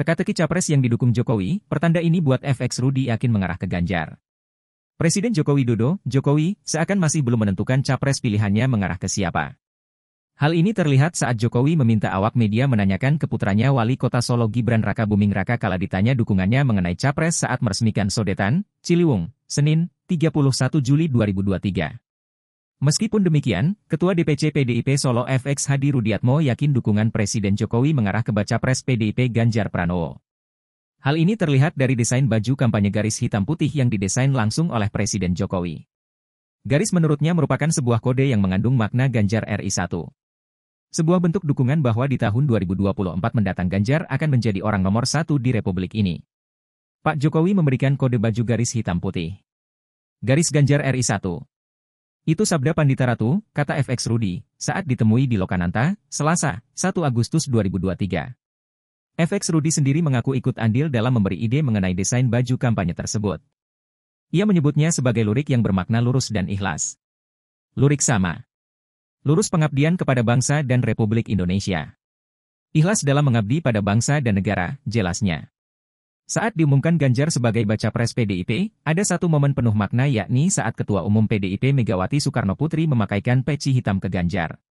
Teka-teki capres yang didukung Jokowi, pertanda ini buat FX Rudi yakin mengarah ke Ganjar. Presiden Jokowi Dodo, Jokowi, seakan masih belum menentukan capres pilihannya mengarah ke siapa. Hal ini terlihat saat Jokowi meminta awak media menanyakan keputranya wali kota Solo Gibran Raka Buming Raka kala ditanya dukungannya mengenai capres saat meresmikan Sodetan, Ciliwung, Senin, 31 Juli 2023. Meskipun demikian, Ketua DPC PDIP Solo FX Hadi Rudiatmo yakin dukungan Presiden Jokowi mengarah ke baca pres PDIP Ganjar Pranowo. Hal ini terlihat dari desain baju kampanye garis hitam putih yang didesain langsung oleh Presiden Jokowi. Garis menurutnya merupakan sebuah kode yang mengandung makna Ganjar RI1. Sebuah bentuk dukungan bahwa di tahun 2024 mendatang Ganjar akan menjadi orang nomor satu di Republik ini. Pak Jokowi memberikan kode baju garis hitam putih. Garis Ganjar RI1 itu sabda Pandita Ratu, kata FX Rudi, saat ditemui di Lokananta, Selasa, 1 Agustus 2023. FX Rudi sendiri mengaku ikut andil dalam memberi ide mengenai desain baju kampanye tersebut. Ia menyebutnya sebagai lurik yang bermakna lurus dan ikhlas. Lurik sama. Lurus pengabdian kepada bangsa dan Republik Indonesia. Ikhlas dalam mengabdi pada bangsa dan negara, jelasnya. Saat diumumkan Ganjar sebagai baca pres PDIP, ada satu momen penuh makna yakni saat Ketua Umum PDIP Megawati Soekarno Putri memakaikan peci hitam ke Ganjar.